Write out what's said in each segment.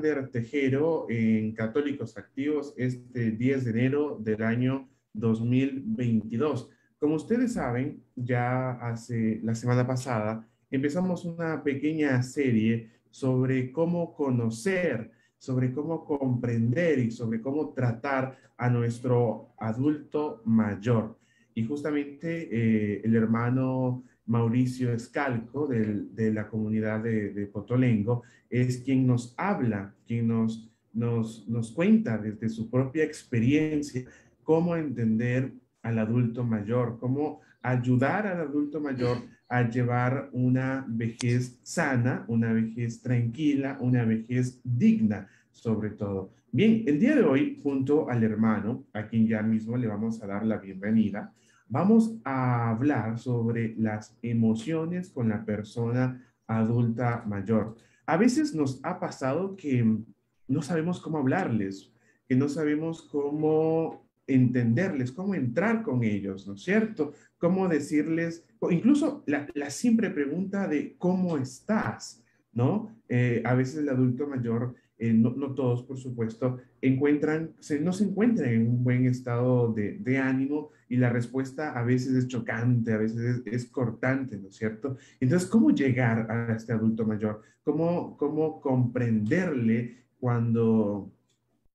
de Tejero en Católicos Activos este 10 de enero del año 2022. Como ustedes saben, ya hace la semana pasada empezamos una pequeña serie sobre cómo conocer, sobre cómo comprender y sobre cómo tratar a nuestro adulto mayor. Y justamente eh, el hermano Mauricio Escalco de la comunidad de, Potolengo, es quien nos habla, quien nos cuenta desde su propia experiencia cómo entender al adulto mayor, cómo ayudar al adulto mayor a llevar una vejez sana, una vejez tranquila, una vejez digna, sobre todo. Bien, el día de hoy, junto al hermano, a quien ya mismo le vamos a dar la bienvenida, Vamos a hablar sobre las emociones con la persona adulta mayor. A veces nos ha pasado que no sabemos cómo hablarles, que no sabemos cómo entenderles, cómo entrar con ellos, ¿no es cierto? Cómo decirles, incluso la, simple pregunta de cómo estás, ¿no? Eh, a veces el adulto mayor eh, no, todos, por supuesto, encuentran, no se encuentran en un buen estado de, ánimo y la respuesta a veces es chocante, a veces es, cortante, ¿no es cierto? Entonces, ¿cómo llegar a este adulto mayor? ¿Cómo, cómo comprenderle cuando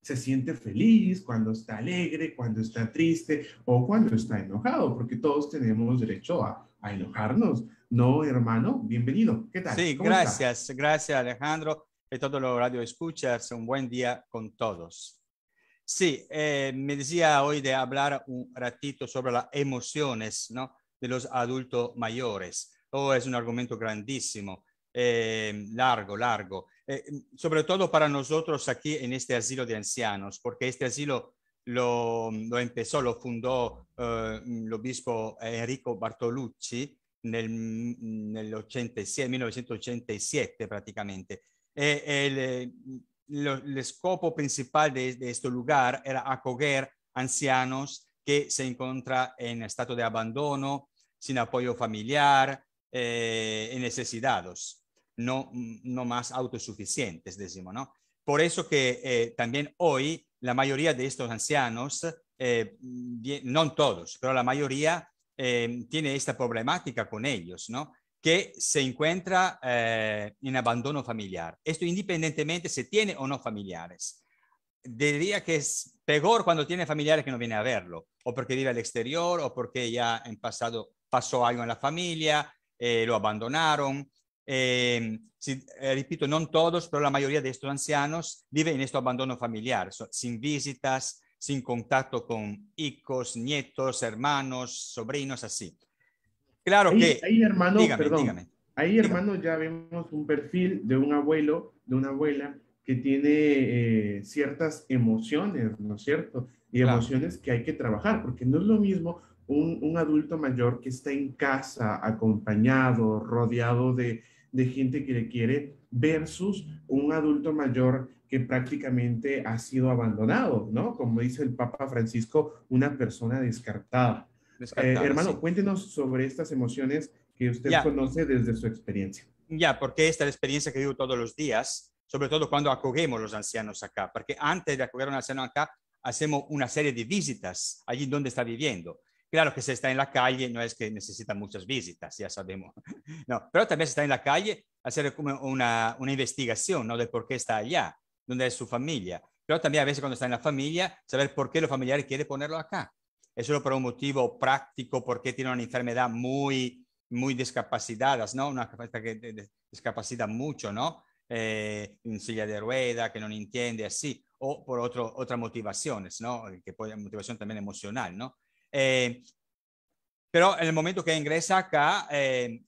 se siente feliz, cuando está alegre, cuando está triste o cuando está enojado? Porque todos tenemos derecho a, enojarnos. No, hermano, bienvenido. ¿Qué tal? Sí, gracias, gracias Alejandro y todos los radio escuchas, un buen día con todos. Sí, eh, me decía hoy de hablar un ratito sobre las emociones ¿no? de los adultos mayores. Oh, es un argumento grandísimo, eh, largo, largo, eh, sobre todo para nosotros aquí en este asilo de ancianos, porque este asilo lo, empezó, lo fundó el obispo Enrico Bartolucci en el 87 1987 prácticamente. Eh, el, eh, el, escopo principal de, este lugar era acoger ancianos que se encuentran en estado de abandono, sin apoyo familiar, eh, necesitados, no, no más autosuficientes, decimos, ¿no? Por eso que eh, también hoy la mayoría de estos ancianos, no todos, pero la mayoría tiene esta problemática con ellos, ¿no? que se encuentra eh, en abandono familiar. Esto independientemente si tiene o no familiares. Diría que es peor cuando tiene familiares que no viene a verlo, o porque vive al exterior, o porque ya en pasado pasó algo en la familia, eh, lo abandonaron. Eh, si, repito, no todos, pero la mayoría de estos ancianos viven en este abandono familiar, sin visitas, sin contacto con hijos, nietos, hermanos, sobrinos, así. Claro ahí, que. hermano, perdón. ahí, hermano, ya vemos un perfil de un abuelo, de una abuela que tiene eh, ciertas emociones, ¿no es cierto? Y emociones que hay que trabajar, porque no es lo mismo un, adulto mayor que está en casa, acompañado, rodeado de gente que le quiere, versus un adulto mayor que prácticamente ha sido abandonado, ¿no? Como dice el Papa Francisco, una persona descartada. Eh, hermano, cuéntenos sobre estas emociones que usted conoce desde su experiencia. Ya, porque esta es la experiencia que vivo todos los días, sobre todo cuando acogemos los ancianos acá, porque antes de acoger a un anciano acá, hacemos una serie de visitas allí donde está viviendo. Claro que se está en la calle, no es que necesita muchas visitas, ya sabemos. No, pero también si está en la calle, hacer como una, investigación, ¿no? De por qué está allá, dónde es su familia. Pero también a veces cuando está en la familia, saber por qué los familiares quieren ponerlo acá es solo por un motivo práctico, porque tiene una enfermedad muy, muy discapacitada, ¿no? Una enfermedad que discapacita mucho, ¿no? Eh, en silla de rueda, que no entiende, así, o por otro, otras motivaciones, ¿no? Eh, que puede, motivación también emocional, ¿no? Eh, pero en el momento que ingresa acá,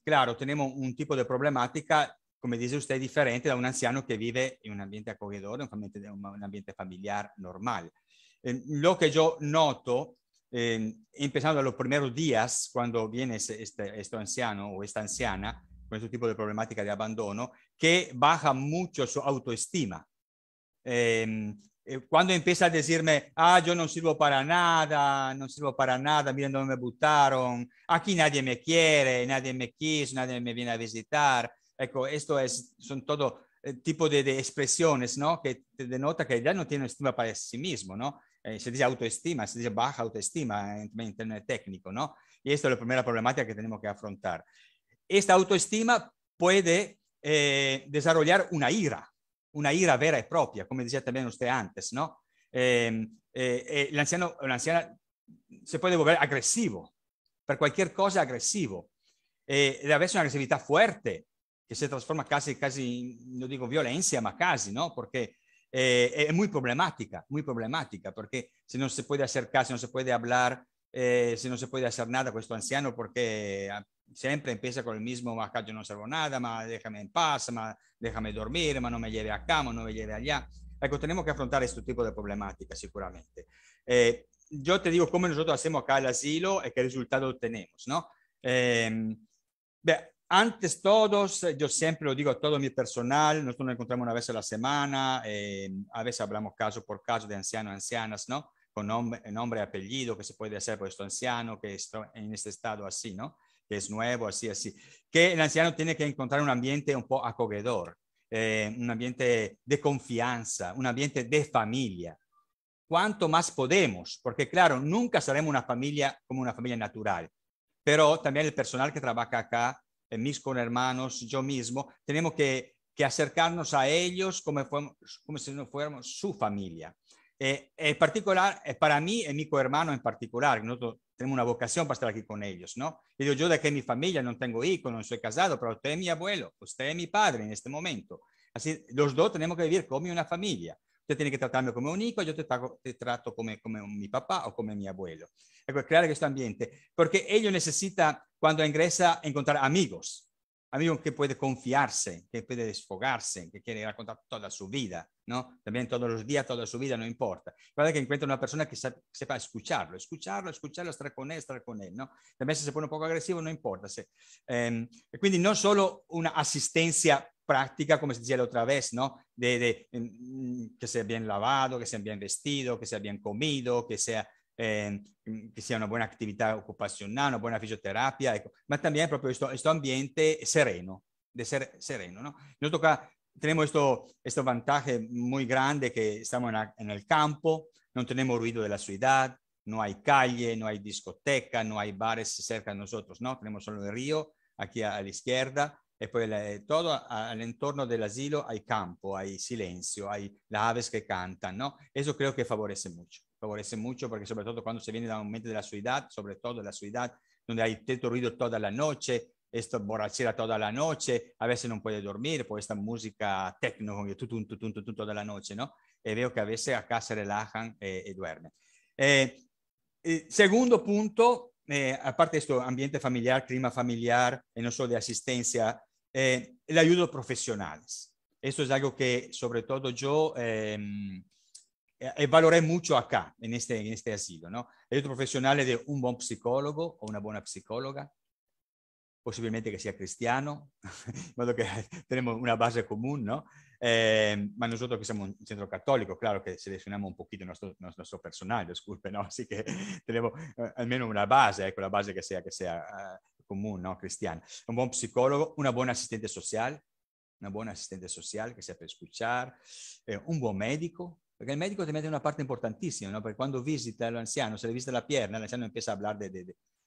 claro, tenemos un tipo de problemática, como dice usted, diferente a un anciano que vive en un ambiente acogedor, en un ambiente familiar normal. lo que yo noto empezando eh, empezando los primeros días, cuando viene este, anciano o esta anciana con este tipo de problemática de abandono, que baja mucho su autoestima. Eh, eh, cuando empieza a decirme, ah, yo no sirvo para nada, no sirvo para nada, miren dónde me butaron aquí nadie me quiere, nadie me quiso, nadie me viene a visitar. esto es, son todo tipo de, expresiones, ¿no? Que denota que ya no tiene estima para sí mismo, ¿no? Eh, se dice autoestima, se dice baja autoestima en, términos técnicos, ¿no? Y esta es la primera problemática que tenemos que afrontar. Esta autoestima puede eh, desarrollar una ira, una ira vera y propia, como decía también usted antes, ¿no? Em, eh, el anciano, la anciana se puede volver agresivo, por cualquier cosa agresivo. a veces una agresividad fuerte, que se transforma casi, casi, no digo violencia, más casi, ¿no? Porque eh, es muy problemática, muy problemática, porque si no se puede acercar, si no se puede hablar, eh, si no se puede hacer nada con pues este anciano, porque ah, siempre empieza con el mismo, ah, acá yo no sirvo nada, más déjame en paz, más déjame dormir, más no me lleve a cama no me lleve allá. Ecco, tenemos que afrontar este tipo de problemática seguramente. Eh, yo te digo cómo nosotros hacemos acá el asilo y qué resultado obtenemos, ¿no? Eh, antes todos, eh, yo siempre lo digo a todo mi personal, nosotros nos encontramos una vez a la semana, eh, a veces hablamos caso por caso de ancianos, ancianas, ¿no? Con nombre, nombre, apellido, que se puede hacer por esto anciano, que está en este estado así, ¿no? Que es nuevo, así, así. Que el anciano tiene que encontrar un ambiente un poco acogedor, eh, un ambiente de confianza, un ambiente de familia. Cuanto más podemos, porque claro, nunca seremos una familia como una familia natural, pero también el personal que trabaja acá mis con hermanos, yo mismo, tenemos que, acercarnos a ellos como, como si no fuéramos su familia. Eh, en particular, eh, para mí y mi cohermano en particular, nosotros tenemos una vocación para estar aquí con ellos, ¿no? yo de que mi familia no tengo hijos, no soy casado, pero usted es mi abuelo, usted es mi padre en este momento. Así, los dos tenemos que vivir como una familia te tiene que tratarme como un hijo, yo te, te trato como mi papá o como mi abuelo. Ecco, creare este ambiente, porque ellos necesita, cuando ingresa, encontrar amigos, amigos que puede confiarse, que puede desfogarse, que quiere contar toda su vida. ¿no? También todos los días, toda su vida, no importa. Guarda que encuentra una persona que sepa escucharlo, escucharlo, escucharlo, estar con él, estar con él, ¿no? También si se pone un poco agresivo, non importa. Se, ehm, e quindi non solo una un'assistenza práctica, como se decía la otra vez, ¿no? De, de, que mm, mm, sea bien lavado, que sea bien vestido, que sea bien comido, que sea, eh, que mm, sea una buona actividad occupazionale, una buona fisioterapia, ecco. ma anche proprio questo, questo ambiente sereno, di essere sereno, ¿no? Nos toca tenemos esto, este ventaja muy grande que estamos en, el campo, no tenemos ruido de la ciudad, no hay calle, no hay discoteca, no hay bares cerca de nosotros, ¿no? Tenemos solo el río aquí a, la izquierda, y pues todo al entorno del asilo hay campo, hay silencio, hay las aves que cantan, ¿no? Eso creo que favorece mucho, favorece mucho porque sobre todo cuando se viene de un momento de la ciudad, sobre todo de la ciudad, donde hay tanto ruido toda la noche, esto borrachera toda la noche, a veces no puede dormir por pues esta música techno, tutun, tutun, todo toda la noche, ¿no? Y eh, veo que a veces acá se relajan eh, y duermen. Eh, segundo punto, aparte de esto, ambiente familiar, clima familiar, y no solo de asistencia, el ayuda a profesionales. Esto es algo que sobre todo yo em, valoré mucho acá, en este, en este asilo, ¿no? Ayuda profesional de un buen psicólogo o una buena psicóloga, posiblemente que sea cristiano, modo que tenemos una base común, ¿no? Pero eh, nosotros que somos un centro católico, claro que seleccionamos un poquito nuestro, nuestro personal, disculpe, ¿no? Así que tenemos eh, al menos una base, eh, la base que sea, que sea común, ¿no? Cristiana. Un buen psicólogo, una buena asistente social, una buena asistente social que para escuchar, un buen médico, porque el médico te mete una parte importantísima, no? porque cuando visita anciano, se le visita la pierna, anciano empieza a hablar de,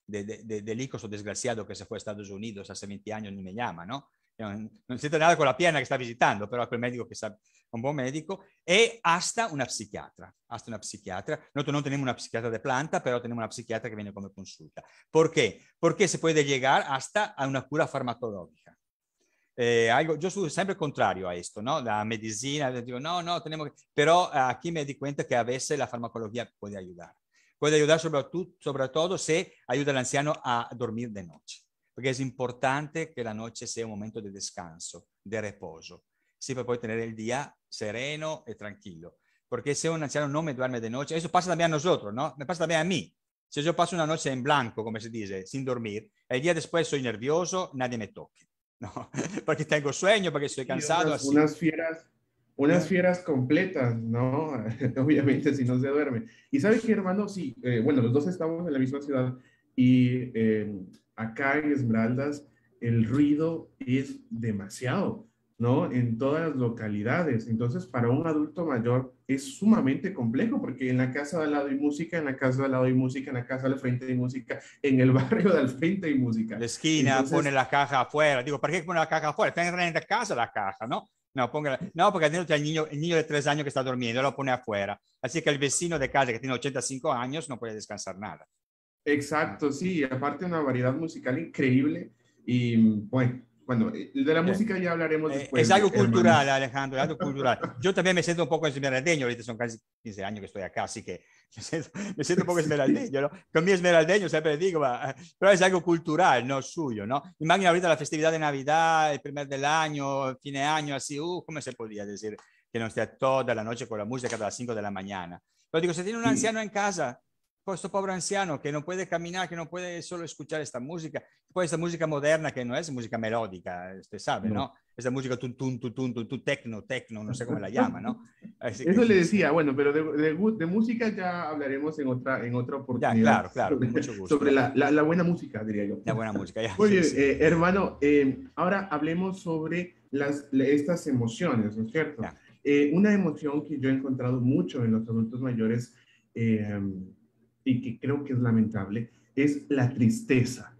de, de, del hijo desgraciado que se fue a Estados Unidos hace 20 años ni me llama, ¿no? Non siete nada con la piena che sta visitando, però è quel medico che sa, un buon medico, e hasta una psichiatra. Hasta una psichiatra. Noi non tenemos una psichiatra de planta, però tenemos una psichiatra che viene come consulta. Perché? Perché se puede llegar hasta a una cura farmacológica. Eh, algo, yo soy siempre contrario a esto, ¿no? La medicina, digo, no, no, tenemos que... Pero aquí eh, me di cuenta que a veces la farmacología puede ayudar. Puede ayudar sobre, tu, sobre todo si a dormire di noche, perché è importante che la noche sia un momento di descanso, di reposo, sì, per poder tenere il día sereno e tranquillo, perché se un anziano non me duerme de noche, passa da me a noi, ¿no? Me da me a me. Se io passo una noche in blanco, come si dice, sin dormire, e il día después sono nervioso, nadie me tocca, ¿no? porque tengo sueño, perché sono cansato. Unas, así. unas fieras, unas fieras completas, ¿no? Obviamente si no se duerme. Y sabes qué, hermano, sí, eh, bueno, los dos estamos en la misma ciudad y eh, acá en Esmeraldas el ruido es demasiado, ¿no? En todas las localidades. Entonces, para un adulto mayor es sumamente complejo porque en la casa de al lado hay música, en la casa de al lado hay música, en la casa al frente hay música, en el barrio de al frente hay música. La esquina pone la caja afuera. Digo, ¿para qué pone la caja afuera? Está en la casa la caja, ¿no? No, póngala. No, porque el niño, el niño de tres años que está durmiendo lo pone afuera. Así que el vecino de casa que tiene 85 años no puede descansar nada. Exacto, sí. Aparte una variedad musical increíble. Y bueno, cuando de la eh, música ya hablaremos eh, después. Es algo cultural, Alejandro, es algo cultural. Yo también me siento un poco esmeraldeño. Ahorita son casi 15 años que estoy acá, así que me siento un poco esmeraldeño, ¿no? Con mi esmeraldeño siempre digo, eh, pero es algo cultural, no suyo, ¿no? Imagina ahorita la festividad de Navidad, el primer del año, el fin de año, así, uh, ¿cómo se podría decir que no esté toda la noche con la música hasta las 5 de la mañana? Pero digo, si tiene un anciano en casa, por este pobre anciano que no puede caminar, que no puede solo escuchar esta música, pues esta música moderna que no es música melódica, usted sabe, ¿no? Esa música tun, tun, tun, tun, tun, tun, tecno, tecno, no sé cómo la llama, ¿no? Eso le decía, bueno, pero de, música ya hablaremos en otra, en otra oportunidad. claro, claro, sobre, la, buena música, diría yo. La buena música, ya. Muy eh, hermano, eh, ahora hablemos sobre las, estas emociones, ¿no es cierto? Eh, una emoción que yo he encontrado mucho en los adultos mayores, eh, y que creo que es lamentable, es la tristeza.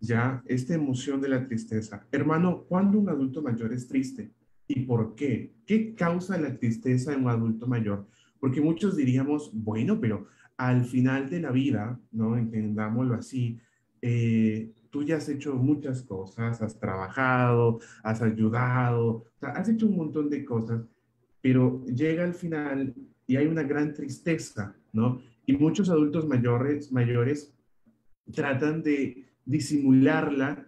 Ya, esta emoción de la tristeza. Hermano, ¿cuándo un adulto mayor es triste? ¿Y por qué? ¿Qué causa la tristeza en un adulto mayor? Porque muchos diríamos, bueno, pero al final de la vida, ¿no? Entendámoslo así, eh, tú ya has hecho muchas cosas, has trabajado, has ayudado, has hecho un montón de cosas, pero llega al final y hay una gran tristeza, ¿no? Y muchos adultos mayores, mayores tratan de disimularla,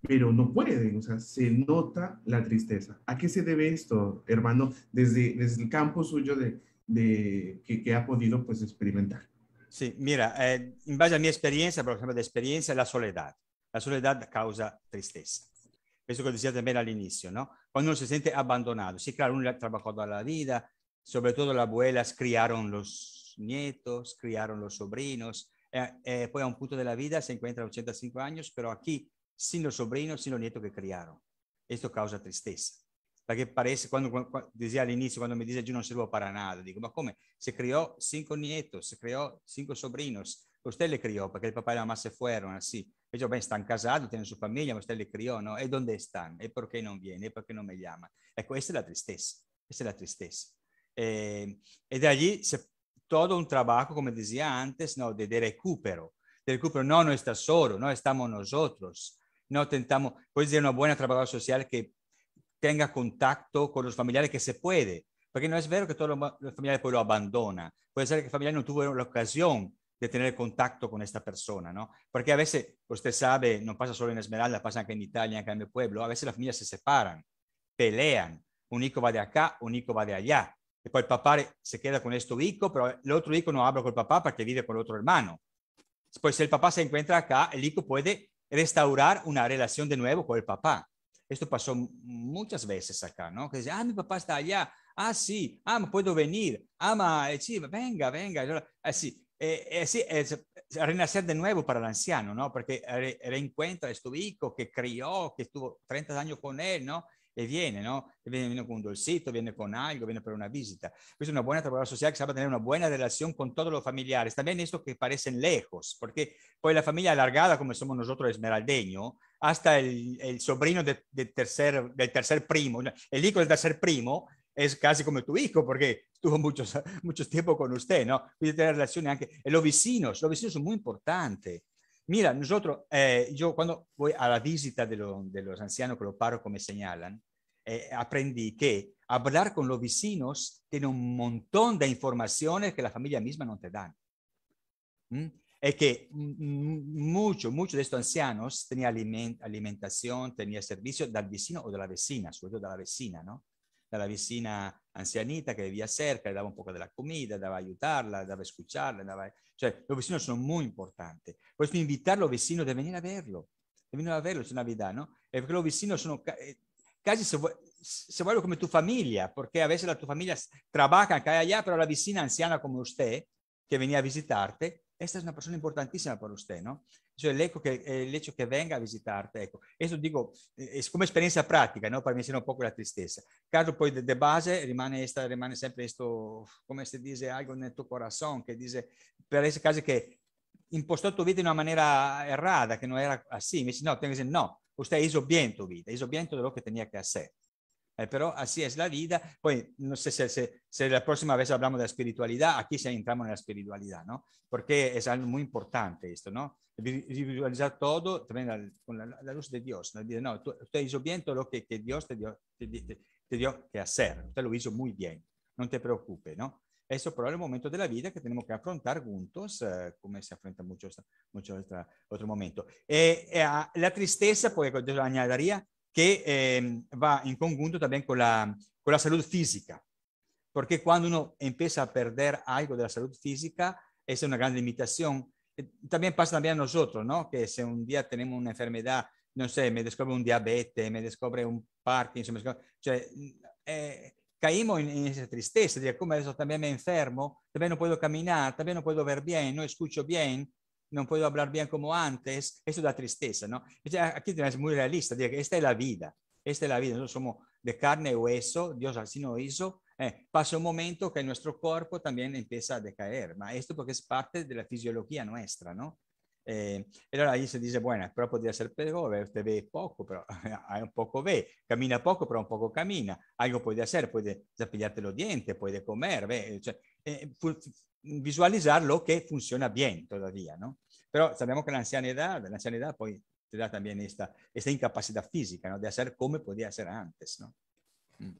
pero no pueden, o sea, se nota la tristeza. ¿A qué se debe esto, hermano, desde, desde el campo suyo de, de que, ha podido pues, experimentar? Sí, mira, eh, en base a mi experiencia, por ejemplo, de experiencia, la soledad. La soledad causa tristeza. Eso que decía también al inicio, ¿no? Cuando uno se siente abandonado. Sí, claro, uno ha trabajado toda la vida, sobre todo las abuelas criaron los nietos, criaron los sobrinos. Eh, eh, pues a un punto della vita si incontra a 85 años, pero aquí sin lo sobrino, sin lo nieto che criaron. Questo causa tristezza. Perché parece, cuando, cuando decía al inicio, dice yo non sirvo para nada, dico, ¿ma come? Se crió cinco nietos, se crió cinco sobrinos. Usted le criò, perché il papà y la mamá se fueron así. Ellos ben, están casados, tienen su famiglia, ma usted le criò, ¿no? E dónde stanno? E perché non viene? ¿Y por qué no chiama? Ecco, questa è la tristezza. Questa è la tristezza. Eh, e da lì se todo un trabajo, como decía antes, ¿no? de, recupero. De recupero, no, no está solo, no estamos nosotros. No tentamos, puede ser una buena trabajadora social que tenga contacto con los familiares que se puede, porque no es verdad que todos los familiares pues lo abandonan. Puede ser que el familiar no tuvo la ocasión de tener contacto con esta persona, ¿no? Porque a veces, usted sabe, no pasa solo en Esmeralda, pasa que en Italia, acá en mi pueblo, a veces las familias se separan, pelean, un hijo va de acá, un hijo va de allá, y poi papá papà queda con este hijo, pero el otro hijo no habla el papá porque vive con otro hermano. Después pues si el papá se encuentra acá, el hijo puede restaurar una relación de nuevo con el papá. Esto pasó muchas veces acá, ¿no? Que dice, ah, mi papá está allá, ah, sí, ah, me puedo venir, ah, ma, eh, sí, venga, venga, así. Eh, así eh, es, renacer de nuevo para el anciano, ¿no? Porque reencuentra a este hijo que crió, que estuvo 30 años con él, ¿no? e viene, no? viene, con un dolcito, viene con algo, viene para una visita. es una buena trabajadora social que sabe tener una buena relación con todos los familiares, también esto que parecen lejos, porque poi pues, la familia alargada, como somos nosotros esmeraldeño, hasta el, sobrino de, tercer, del tercer primo, el hijo del tercer primo es casi como tu hijo, porque estuvo mucho muchos tiempo con usted, ¿no? Quindi tener relaciones anche... E eh, los vecinos, los vecinos son muy importantes. Mira, nosotros, eh, yo cuando voy a la visita de, los ancianos que los paro, como señalan, eh, aprendí que hablar con los vecinos tiene un montón de informaciones que la familia misma no te dan. ¿Mm? Es que muchos, muchos de estos ancianos tenían alimentación, tenían servicio del vecino o de la vecina, sobre todo de la vecina, ¿no? De la vecina ancianita que vivía cerca, le daba un poco de la comida, daba ayudarla, daba escucharla, daba... sea, los vecinos son muy importantes. Por eso invitar a los vecinos de venir a verlo, de venir a verlo, es Navidad, ¿no? Es porque los vecinos son eh, casi se vuoi, se vuoi come tua famiglia, perché avesse la tua famiglia trabaja anche allá, però la vicina anziana come usted, che veniva a visitarti, questa è una persona importantissima per usted, no? Cioè l'eco che, eh, l'eco che venga a visitarti, ecco. Questo dico, eh, è come esperienza pratica, no? Per me vincere un po' quella tristezza. Caso poi de, de base rimane, esta, rimane sempre questo, come se dice, algo nel tuo corazon, che dice, per essere casi che impostò tua vita in una maniera errata, che non era così, invece no, tengo tu dire no, Usted hizo bien tu vida, hizo bien todo lo que tenía que hacer. Eh, pero así es la vida. Pues no sé si, la próxima vez hablamos de espiritualidad, aquí se entramos en la espiritualidad, ¿no? Porque es algo muy importante esto, ¿no? Visualizar todo también con la, luz de Dios. ¿no? no tú, usted hizo bien todo lo que, Dios te dio, te, dio que hacer. Usted lo hizo muy bien. No te preocupes, ¿no? es un momento de la vida que tenemos que afrontar juntos, eh, como se afronta mucho mucho otro momento. Eh, eh, ah, la tristeza, pues yo añadiría que va en conjunto también con la, con la salud física, porque cuando uno empieza a perder algo de la salud física, es una gran limitación. También pasa también a nosotros, ¿no? Que si un día tenemos una enfermedad, no sé, me descubre un diabetes, me descubre un Parkinson, me caímos en, esa tristeza de como eso también me enfermo, también no puedo caminar, también no puedo ver bien, no escucho bien, no puedo hablar bien como antes. Eso da tristeza, ¿no? Aquí tenemos muy realista, de que esta es la vida, esta es la vida. Nosotros somos de carne y hueso, Dios así nos hizo. Eh, pasa un momento que nuestro cuerpo también empieza a decaer, ¿no? esto porque es parte de la fisiología nuestra, ¿no? Eh, e allora se si dice, bueno pero podría ser peor, eh, te ve poco, pero hay un poco ve, camina poco, pero un poco camina, algo puede hacer, puede cepillarte los dientes, puede comer, eh, visualizar lo que funciona bien todavía, ¿no? Pero sabemos que la ancianidad, la ancianidad pues, te da también esta, esta incapacidad física, ¿no? De hacer como podía hacer antes, ¿no? Mm.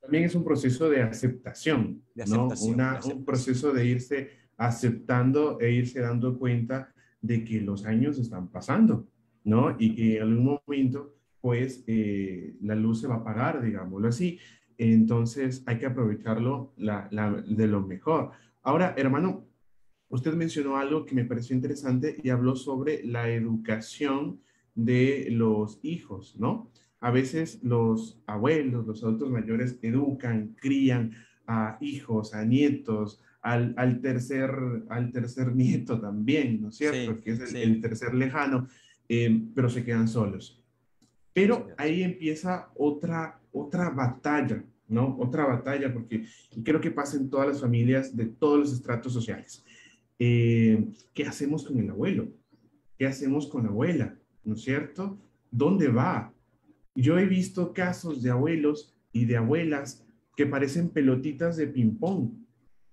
También es un proceso de aceptación, ¿no? de aceptación. Un proceso de irse aceptando e irse dando cuenta de que los años están pasando, ¿no? Y que en algún momento, pues, eh, la luz se va a apagar, digámoslo así. Entonces, hay que aprovecharlo de lo mejor. Ahora, hermano, usted mencionó algo que me pareció interesante y habló sobre la educación de los hijos, ¿no? A veces los abuelos, los adultos mayores educan, crían a hijos, a nietos, al, tercer, al tercer nieto también, ¿no es cierto? que es el, tercer lejano, eh, pero se quedan solos. Pero ahí empieza otra, otra batalla, ¿no? Otra batalla, porque creo que pasa en todas las familias de todos los estratos sociales. Eh, ¿Qué hacemos con el abuelo? ¿Qué hacemos con la abuela? ¿No es cierto? ¿Dónde va? Yo he visto casos de abuelos y de abuelas que parecen pelotitas de ping-pong,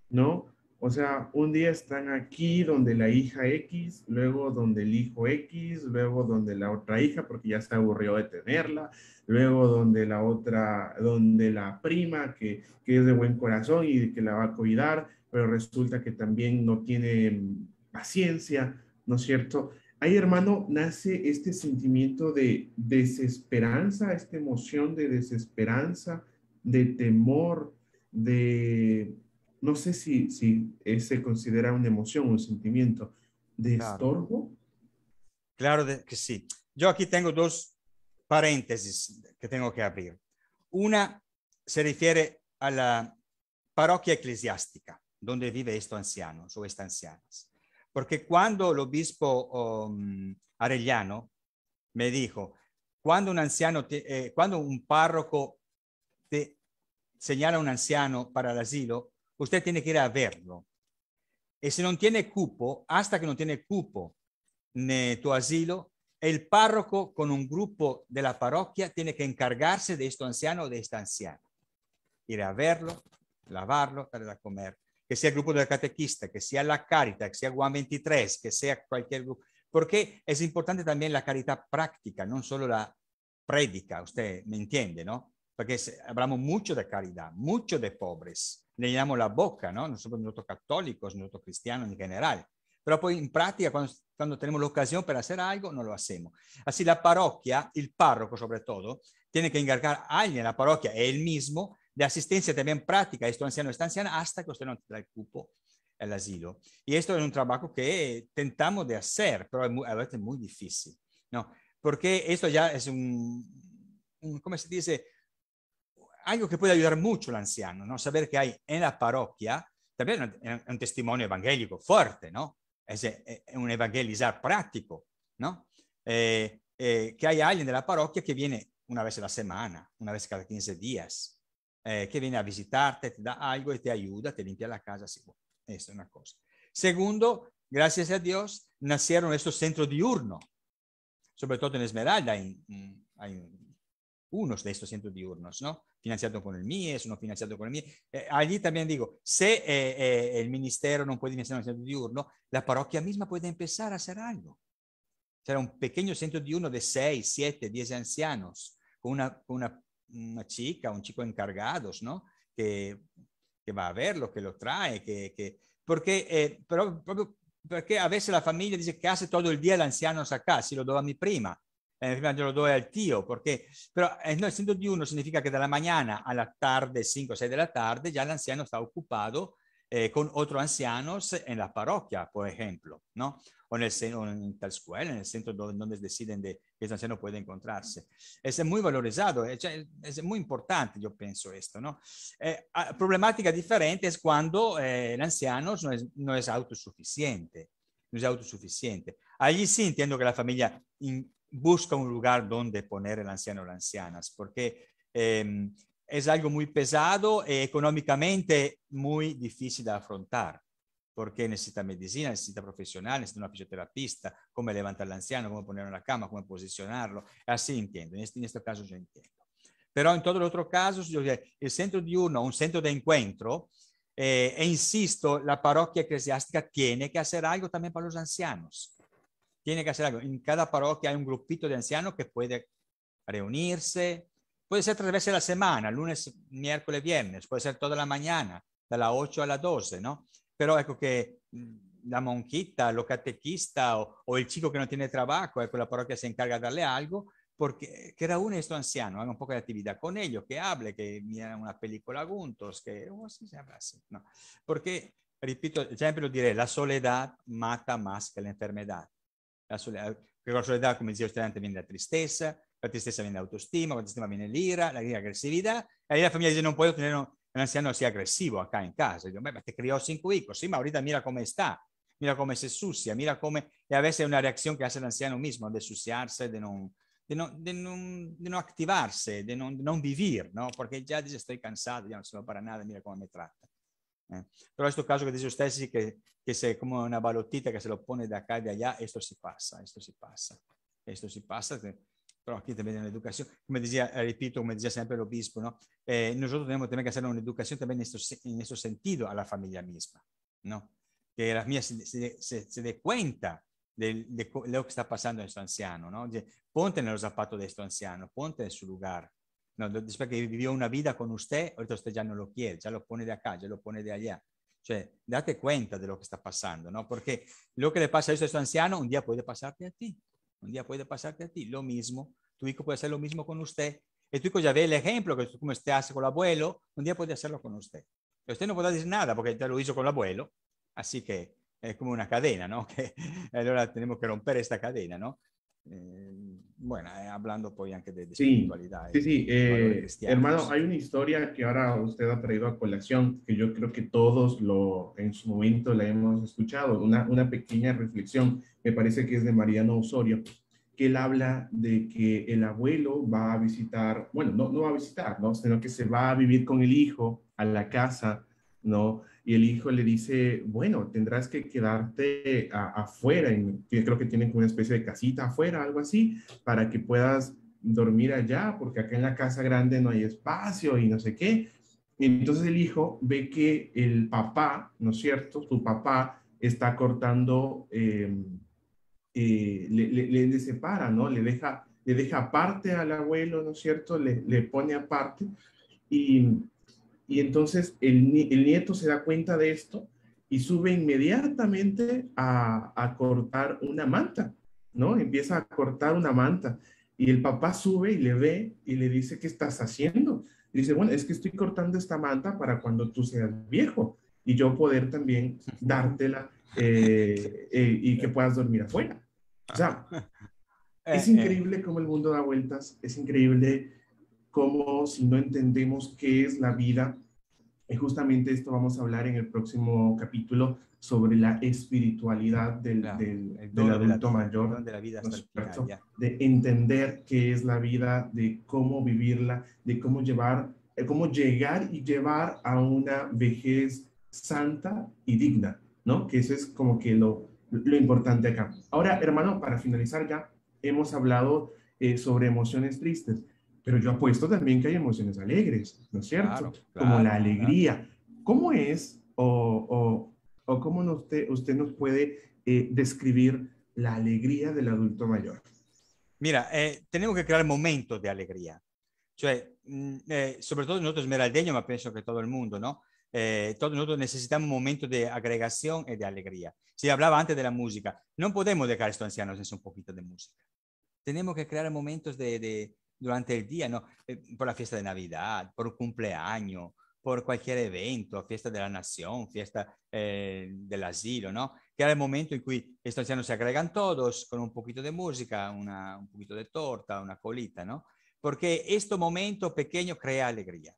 ¿no? O sea, un día están aquí donde la hija X, luego donde el hijo X, luego donde la otra hija porque ya se aburrió de tenerla, luego donde la otra, donde la prima que, que es de buen corazón y que la va a cuidar, pero resulta que también no tiene paciencia, ¿no es cierto? Ahí, hermano, nace este sentimiento de desesperanza, esta emoción de desesperanza, de temor, de no sé si, si eh, se considera una emoción, un sentimiento de estorbo. Claro que sí. Yo aquí tengo dos paréntesis que tengo que abrir. Una se refiere a la parroquia eclesiástica, donde vive esto anciano o estas ancianas. Porque cuando el obispo um, Arellano me dijo, cuando un anciano, eh, cuando un párroco te señala a un anciano para el asilo, usted tiene que ir a verlo. Y eh, si no tiene cupo, hasta que no tiene cupo en tu asilo, el párroco con un grupo de la parroquia tiene que encargarse de esto anciano o de esta anciana. Ir a verlo, lavarlo, darle a comer. Que sea el grupo de catequista, que sea la Carita, que sea Juan 23, que sea cualquier grupo. Porque es importante también la caridad práctica, no solo la prédica, usted me entiende, ¿no? porque hablamos mucho de caridad, mucho de pobres, le llenamos la boca, ¿no? Nosotros, nosotros católicos, nosotros cristianos en general, pero pues en práctica cuando, tenemos la ocasión para hacer algo, no lo hacemos. Así la parroquia, el párroco sobre todo, tiene que encargar a alguien, la parroquia él el mismo, de asistencia también práctica a este anciano, esta anciana, hasta que usted no tenga el cupo al asilo. Y esto es un trabajo que tentamos de hacer, pero a veces muy difícil, ¿no? Porque esto ya es un ¿cómo se dice? algo che può aiutare molto al anciano, ¿no? sapere che hay en la parroquia è un, un testimonio evangelico forte, ¿no? è, es un evangelizzare pratico, ¿no? Eh, eh, que hay alguien de parrocchia che viene una vez a la semana, una vez cada 15 días, eh, que viene a visitarte, te da algo e te aiuta, te limpia la casa, si può. eso è una cosa. Secondo, grazie a Dios, nacieron questo centro diurno, soprattutto in en Esmeralda, in, hay unos de estos centros diurnos, ¿no? Financiado con el MIES, uno financiado con el MIES. Eh, allí también digo, si eh, eh, el ministerio no puede financiar un centro diurno, la parroquia misma puede empezar a hacer algo. Será un pequeño centro uno de 6, 7, 10 ancianos, con una, una, una chica, un chico encargados, ¿no? Que, va a verlo, que lo trae, que... que... Perché, porque proprio a veces la familia dice que hace todo el día el anciano acá, si lo a mi prima primero yo lo doy al tío, porque, pero eh, no, el 101 significa que de la mañana a la tarde, 5 o 6 de la tarde, ya el anciano está ocupado eh, con otros ancianos en la parroquia, por ejemplo, ¿no? O en, el, tal escuela, en el centro donde, deciden de, que el anciano puede encontrarse. Es muy valorizado, es, muy importante, yo pienso esto, ¿no? Eh, ah, problemática diferente es cuando el anciano no es, autosuficiente, no es autosuficiente. Allí sí entiendo que la familia busca un lugar donde poner el anciano o las ancianas porque em, es algo muy pesado y eh, económicamente muy difícil de afrontar, porque necesita medicina, necesita profesional, necesita una fisioterapista, cómo levantar al anciano, cómo ponerlo en la cama, cómo posicionarlo. Así entiendo, en este, este caso yo entiendo. Pero en todo el otro caso, el centro diurno, un centro de encuentro, eh, e insisto, la parroquia eclesiástica tiene que hacer algo también para los ancianos tiene que hacer algo. En cada parroquia hay un grupito de ancianos que puede reunirse. Puede ser tres veces a la semana, lunes, miércoles, viernes. Puede ser toda la mañana, de las 8 a las 12, ¿no? Pero ecco que la monjita, lo catequista o, el chico que no tiene trabajo, ecco, la parroquia se encarga de darle algo, porque que reúne a estos ancianos, haga un poco de actividad con ellos, que hable, que mire una película juntos, que ¿no? Porque, repito, siempre lo diré, la soledad mata más que la enfermedad. la solidarietà, per la solidarietà come dicevo studente viene la tristezza, la tristezza viene l'autostima, l'autostima viene l'ira, la l'ira aggressività, e la famiglia dice non puoi ottenere un, anziano sia aggressivo acá in casa, dico, beh, ma te criossi in cuico, sì, ma ahorita mira come sta, mira come se sucia, mira come, e a veces è una reazione che hace l'anziano mismo, di suciarse, di non, de non, de non, de non activarse, de non, de non vivir, no? Perché già dice, sto cansato, ya non sono para nada, mira come mi tratta. Eh. Però questo caso che dice stessi che, che se è come una balottita che se lo pone da qua e da là, questo si passa, questo si passa, questo si passa. Però qui también en la educación, como decía, repito, como decía siempre el ¿no? Eh, nosotros tenemos también que hacer una educación también en este, sentido a la familia misma, ¿no? Que la familia se, se, se, se dé cuenta de, de, lo que está pasando en su anciano, ¿no? ponte en los zapatos de este anciano, ponte en su lugar, No, después que vivió una vida con usted, ahorita usted ya no lo quiere, ya lo pone de acá, ya lo pone de allá. sea, date cuenta de lo que está pasando, ¿no? Porque lo que le pasa a este anciano, un día puede pasarte a ti. Un día puede pasarte a ti. Lo mismo, tu hijo puede hacer lo mismo con usted. Y tu hijo ya ve el ejemplo que como usted hace con el abuelo, un día puede hacerlo con usted. usted no puede decir nada porque ya lo hizo con el abuelo. Así que es como una cadena, ¿no? Que, ahora tenemos que romper esta cadena, ¿no? bueno, eh, hablando ya que de, de sí, Sí, eh, hermano, hay una historia que ahora usted ha traído a colación, que yo creo que todos lo, en su momento la hemos escuchado, una, una pequeña reflexión, me parece que es de Mariano Osorio, que él habla de que el abuelo va a visitar, bueno, no, no va a visitar, ¿no? sino que se va a vivir con el hijo a la casa, ¿no? y el hijo le dice, bueno, tendrás que quedarte afuera, en, creo que tienen una especie de casita afuera, algo así, para que puedas dormir allá, porque acá en la casa grande no hay espacio y no sé qué. entonces el hijo ve que el papá, ¿no es cierto? tu papá está cortando, eh, eh, le, separa, ¿no? Le deja, le deja aparte al abuelo, ¿no es cierto? Le, le pone aparte y y entonces el, nieto se da cuenta de esto y sube inmediatamente a, cortar una manta, ¿no? Empieza a cortar una manta. Y el papá sube y le ve y le dice, ¿qué estás haciendo? dice, bueno, es que estoy cortando esta manta para cuando tú seas viejo y yo poder también dártela eh, eh, y que puedas dormir afuera. O sea, es eh, increíble cómo el mundo da vueltas, es increíble cómo si no entendemos qué es la vida, y justamente esto vamos a hablar en el próximo capítulo sobre la espiritualidad del, adulto mayor, de, la vida de entender qué es la vida, de cómo vivirla, de cómo llevar, eh, cómo llegar y llevar a una vejez santa y digna, ¿no? Que eso es como que lo, lo importante acá. Ahora, hermano, para finalizar ya, hemos hablado eh, sobre emociones tristes pero yo apuesto también que hay emociones alegres, ¿no es cierto? como la alegría. ¿Cómo es o, o, o cómo usted, usted nos puede eh, describir la alegría del adulto mayor? Mira, eh, tenemos que crear momentos de alegría. Mm, eh, sobre eh, todo nosotros me pero que que todo el mundo, no? todos nosotros necesitamos un momento de agregación y de alegría. Si hablaba antes de la música. No podemos dejar a estos ancianos sin un poquito de música. Tenemos que crear momentos de, durante el día, ¿no? Eh, por la fiesta de Navidad, por cumpleaños, por cualquier evento, fiesta de la nación, fiesta eh, del asilo, ¿no? Que era el momento en que estos ancianos se agregan todos con un poquito de música, un poquito de torta, una colita, ¿no? Porque este momento pequeño crea alegría.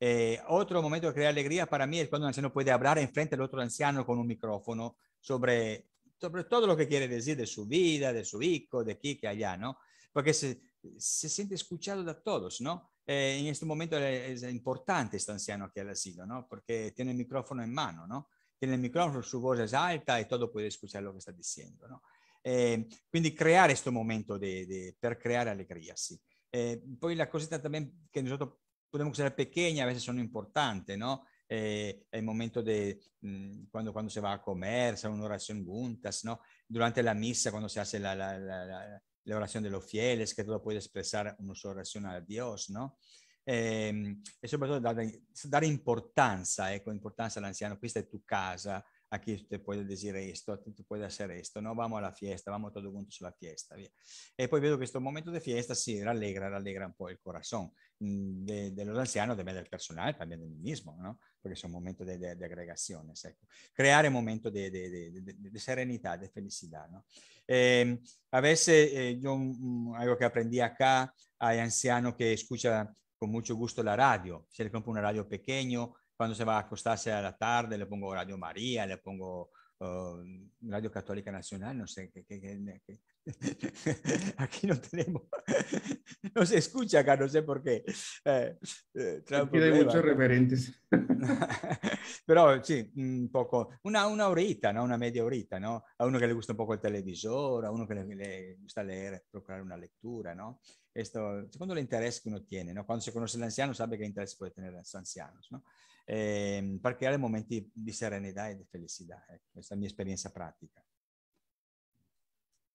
Eh, otro momento que crea alegría para mí es cuando un anciano puede hablar enfrente del otro anciano con un micrófono sobre, sobre todo lo que quiere decir de su vida, de su hijo, de aquí, que allá, ¿no? Porque si se siente escuchado da todos, ¿no? Eh, en este momento es importante este anciano que al asilo, ¿no? Porque tiene el micrófono en mano, ¿no? Tiene il micrófono, su voce è alta e todo puede escuchar lo che sta dicendo, no? Eh, quindi creare questo momento de, de, per creare alegría, sì. Eh, poi la cosita también que nosotros podemos considerar pequeña, a volte sono importanti, ¿no? Eh, è il momento de, mh, mm, quando, quando si va a comer, se un'orazione juntas, no? Durante la missa, quando si hace la, la, la, la la oración de los fieles, que tú lo puedes expresar en nuestra oración a Dios, ¿no? E, e soprattutto dare, dare importanza, ecco, importanza all'anziano, questa è tua casa, a chi aquí usted questo, a chi tú puedes essere questo, no vamos a la fiesta, vamos tutto juntos a la fiesta. Via. E poi vedo che questo momento di fiesta si rallegra, rallegra un po' il corazon mm, de, de de del personale, también del mismo, ¿no? Porque es un momento di aggregazione, ecco. creare un momento di serenità, di felicità, ¿no? Ehm, eh, a veces eh, yo algo che aprendí acá, hay anziano che escucha con mucho gusto la radio, se le compra una radio pequeño, cuando se va a acostarse a la tarde, le pongo Radio María, le pongo uh, Radio Católica Nacional, no sé, qué. aquí no tenemos, no se escucha acá, no sé por qué. Eh, eh, hay muchos referentes. Pero sí, un poco, una, una horita, ¿no? una media horita, ¿no? A uno que le gusta un poco el televisor, a uno que le, gusta leer, procurar una lectura, ¿no? Esto, segundo el interés que uno tiene, ¿no? Cuando se conoce el anciano, sabe qué interés puede tener los ancianos, ¿no? Eh, para crear el momento de serenidad y de felicidad. Esta es mi experiencia práctica.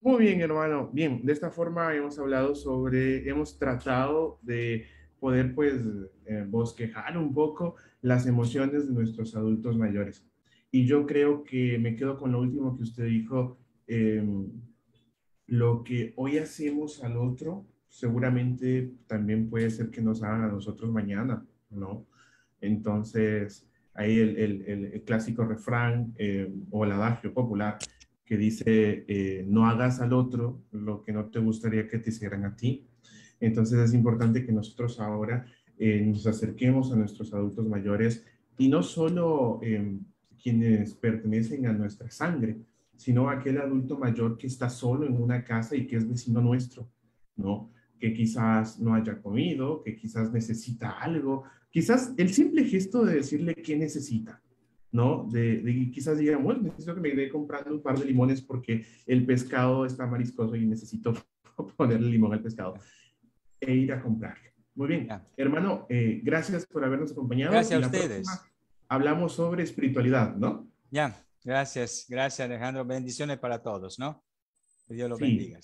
Muy bien, hermano. Bien, de esta forma hemos hablado sobre, hemos tratado de poder pues eh, bosquejar un poco las emociones de nuestros adultos mayores. Y yo creo que me quedo con lo último que usted dijo, em, lo que hoy hacemos al otro, seguramente también puede ser que nos hagan a nosotros mañana, ¿no? Entonces, ahí el, clásico refrán eh, o el adagio popular que dice, eh, no hagas al otro lo que no te gustaría que te hicieran a ti. Entonces es importante que nosotros ahora eh, nos acerquemos a nuestros adultos mayores y no solo quienes pertenecen a nuestra sangre, sino aquel adulto mayor que está solo en una casa y que es vecino nuestro, ¿no? que quizás no haya comido, que quizás necesita algo, quizás el simple gesto de decirle qué necesita, ¿no? De, quizás diga, bueno, necesito que me quede comprando un par de limones porque el pescado está mariscoso y necesito ponerle limón al pescado e ir a comprar. Muy bien, hermano, eh, gracias por habernos acompañado. Gracias a ustedes. Hablamos sobre espiritualidad, ¿no? Ya, gracias, gracias Alejandro. Bendiciones para todos, ¿no? Que Dios los bendiga.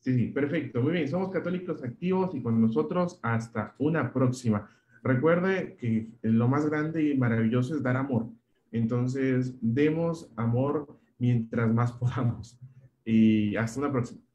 Sí, sí, perfecto. Muy bien, somos católicos activos y con nosotros hasta una próxima. Recuerde que lo más grande y maravilloso es dar amor. Entonces, demos amor mientras más podamos. Y hasta una próxima.